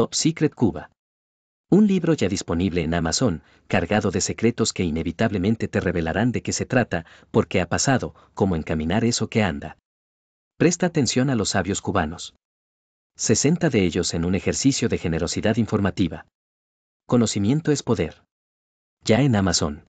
Top Secret Cuba. Un libro ya disponible en Amazon, cargado de secretos que inevitablemente te revelarán de qué se trata, por qué ha pasado, cómo encaminar eso que anda. Presta atención a los sabios cubanos. 60 de ellos en un ejercicio de generosidad informativa. Conocimiento es poder. Ya en Amazon.